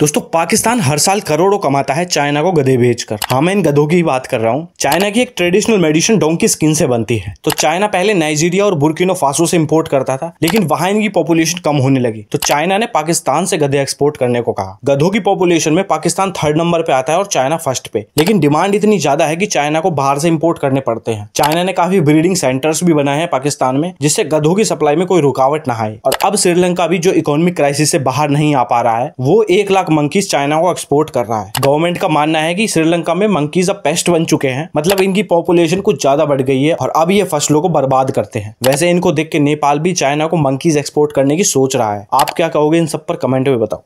दोस्तों पाकिस्तान हर साल करोड़ों कमाता है चाइना को गधे बेचकर हाँ मैं इन गधों की बात कर रहा हूँ चाइना की एक ट्रेडिशनल मेडिसिन डोंकी स्किन से बनती है तो चाइना पहले नाइजीरिया और बुर्किनो फासो से इम्पोर्ट करता था लेकिन वहां इनकी पॉपुलेशन कम होने लगी तो चाइना ने पाकिस्तान से गधे एक्सपोर्ट करने को कहा गधों की पॉपुलेशन में पाकिस्तान थर्ड नंबर पे आता है और चाइना फर्स्ट पे लेकिन डिमांड इतनी ज्यादा है की चाइना को बाहर से इम्पोर्ट करने पड़ते हैं चाइना ने काफी ब्रीडिंग सेंटर्स भी बनाए हैं पाकिस्तान में जिससे गधों की सप्लाई में कोई रुकावट न आए और अब श्रीलंका भी जो इकोनॉमिक क्राइसिस से बाहर नहीं आ पा रहा है वो एक लाख लाख मंकीज चाइना को एक्सपोर्ट कर रहा है गवर्नमेंट का मानना है कि श्रीलंका में मंकीज अब पेस्ट बन चुके हैं मतलब इनकी पॉपुलेशन कुछ ज्यादा बढ़ गई है और अब ये फसलों को बर्बाद करते हैं वैसे इनको देख के नेपाल भी चाइना को मंकीज एक्सपोर्ट करने की सोच रहा है आप क्या कहोगे इन सब पर कमेंट में बताओ